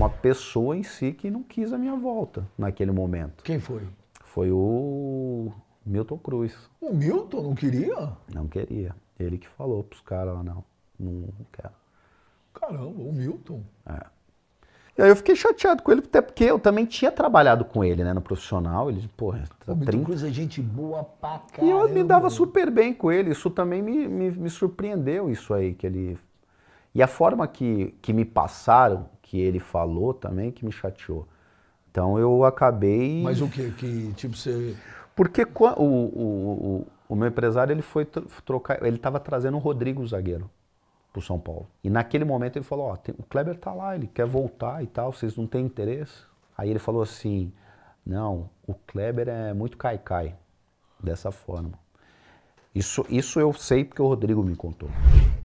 uma pessoa em si que não quis a minha volta naquele momento. Quem foi? Foi o Milton Cruz. O Milton não queria? Não queria. Ele que falou pros caras lá, não, não quero. Caramba, o Milton. É. E aí eu fiquei chateado com ele, até porque eu também tinha trabalhado com ele, né, no profissional. Ele, porra, tá o 30... Milton Cruz é gente boa pra caramba. E eu me dava super bem com ele. Isso também me, me, me surpreendeu, isso aí, que ele... E a forma que, que me passaram que ele falou também que me chateou. Então eu acabei. Mas o que? Que tipo você. Porque o, o, o, o meu empresário ele foi trocar. Ele estava trazendo o Rodrigo zagueiro o São Paulo. E naquele momento ele falou: Ó, tem, o Kleber tá lá, ele quer voltar e tal, vocês não têm interesse? Aí ele falou assim: Não, o Kleber é muito caicai, dessa forma. Isso, isso eu sei porque o Rodrigo me contou.